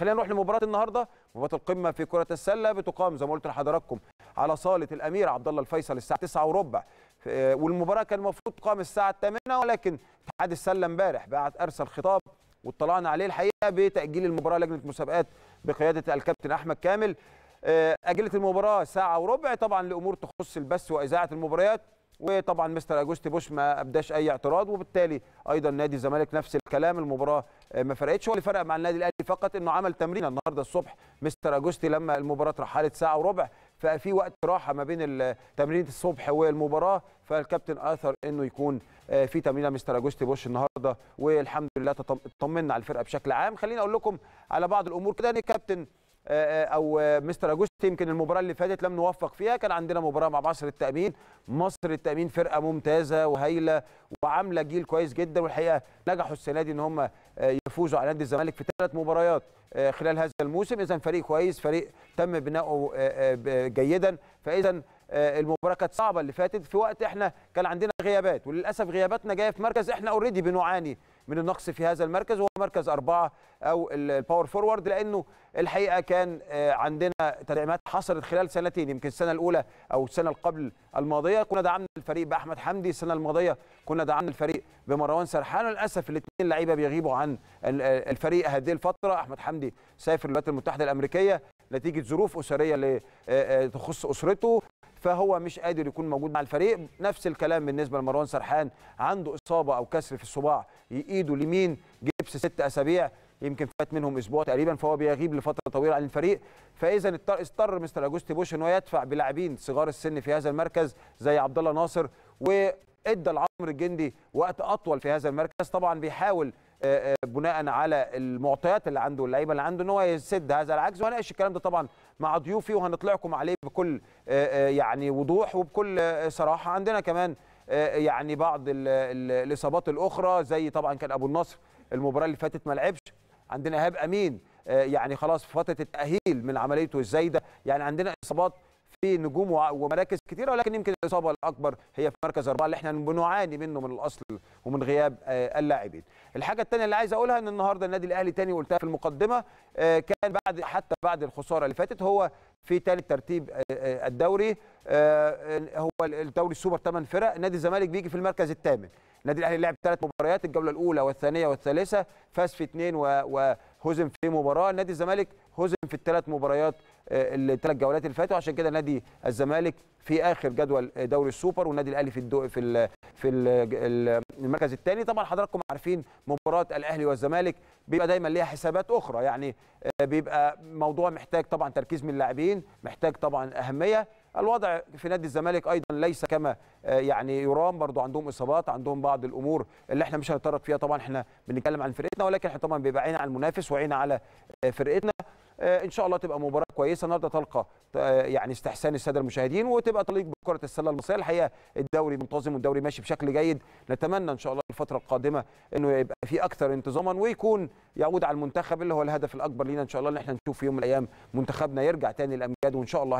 خلينا نروح لمباراه النهارده مباراه القمه في كره السله بتقام زي ما قلت لحضراتكم على صاله الامير عبد الله الفيصل الساعه 9 وربع آه، والمباراه كان المفروض تقام الساعه 8 ولكن اتحاد السله امبارح بعت ارسل خطاب واطلعنا عليه الحقيقه بتاجيل المباراه لجنه مسابقات بقياده الكابتن احمد كامل آه، اجلت المباراه ساعه وربع طبعا لامور تخص البث واذاعه المباريات وطبعا مستر اجوستي بوش ما ابداش اي اعتراض وبالتالي ايضا نادي الزمالك نفس الكلام المباراه ما فرقتش هو اللي فرق مع النادي الاهلي فقط انه عمل تمرين النهارده الصبح مستر اجوستي لما المباراه رحلت ساعه وربع ففي وقت راحه ما بين تمرين الصبح والمباراه فالكابتن اثر انه يكون آه، في تمرين مستر اجوستي بوش النهارده والحمد لله اطمنا على الفرقه بشكل عام خليني اقول لكم على بعض الامور كده ان الكابتن آه، آه، او مستر اجوست يمكن المباراه اللي فاتت لم نوفق فيها كان عندنا مباراه مع مصر التامين مصر التامين فرقه ممتازه وهايله وعامله جيل كويس جدا والحقيقه نجحوا السنه دي ان هم آه، يفوزوا على نادي الزمالك في ثلاث مباريات خلال هذا الموسم اذا فريق كويس فريق تم بناؤه جيدا فاذا المباراه كانت صعبه اللي فاتت في وقت احنا كان عندنا غيابات وللاسف غياباتنا جايه في مركز احنا اوريدي بنعاني من النقص في هذا المركز هو مركز أربعة أو الباور فورورد لأنه الحقيقة كان آه، عندنا تدعيمات حصلت خلال سنتين يمكن السنة الأولى أو السنة قبل الماضية كنا دعمنا الفريق بأحمد حمدي السنة الماضية كنا دعمنا الفريق بمروان سرحان للأسف الاثنين لعيبة بيغيبوا عن الفريق هذه الفترة أحمد حمدي سافر الولايات المتحدة الأمريكية نتيجه ظروف اسريه آه، آه، تخص اسرته فهو مش قادر يكون موجود مع الفريق نفس الكلام بالنسبه لمروان سرحان عنده اصابه او كسر في الصباع ايده اليمين جبس ست اسابيع يمكن فات منهم اسبوع تقريبا فهو بيغيب لفتره طويله عن الفريق فاذا اضطر مستر اجوستي بوش ان هو يدفع بلاعبين صغار السن في هذا المركز زي عبد الله ناصر وادى لعمرو الجندي وقت اطول في هذا المركز طبعا بيحاول آه، آه، بناء على المعطيات اللي عنده اللعيبه اللي عنده ان هو يسد هذا العجز وهناقش الكلام ده طبعا مع ضيوفي وهنطلعكم عليه بكل آه، يعني وضوح وبكل صراحه عندنا كمان يعني بعض الاصابات الاخرى زي طبعا كان ابو النصر المباراه اللي فاتت ما لعبش عندنا ايهاب امين يعني خلاص في فتره التاهيل من عمليته الزايده يعني عندنا اصابات في نجوم ومراكز كثيره ولكن يمكن الاصابه الاكبر هي في مركز اربعه اللي احنا بنعاني منه من الاصل ومن غياب اللاعبين الحاجه الثانيه اللي عايز اقولها ان النهارده النادي الاهلي تاني قلتها في المقدمه آه، كان بعد حتى بعد الخساره اللي فاتت هو في ثالث ترتيب آه، آه، الدوري هو الدوري السوبر ثمان فرق نادي الزمالك بيجي في المركز الثامن النادي الاهلي لعب ثلاث مباريات الجوله الاولى والثانيه والثالثه فاز في اثنين وهزم في مباراه نادي الزمالك هزم في الثلاث مباريات آه، الثلاث جولات اللي فاتوا عشان كده نادي الزمالك في اخر جدول آه، دوري السوبر والنادي الاهلي في الدو في ال في ال المركز الثاني طبعا حضراتكم عارفين مباراه الاهلي والزمالك بيبقى دايما ليها حسابات اخرى يعني آه، بيبقى موضوع محتاج طبعا تركيز من اللاعبين محتاج طبعا اهميه الوضع في نادي الزمالك ايضا ليس كما آه، يعني يرام برضو عندهم اصابات عندهم بعض الامور اللي احنا مش هنتطرق فيها طبعا احنا بنتكلم عن فرقتنا ولكن احنا طبعا بيبقى عينا على المنافس وعينا على آه، فرقتنا آه، ان شاء الله تبقى مباراه كويسه النهارده تلقى يعني استحسان الساده المشاهدين وتبقى تليق بكره السله المصريه الحقيقه الدوري منتظم والدوري ماشي بشكل جيد نتمنى ان شاء الله الفتره القادمه انه يبقى في اكثر انتظاما ويكون يعود على المنتخب اللي هو الهدف الاكبر لينا ان شاء الله ان احنا نشوف في يوم من الايام منتخبنا يرجع تاني الامجاد وان شاء الله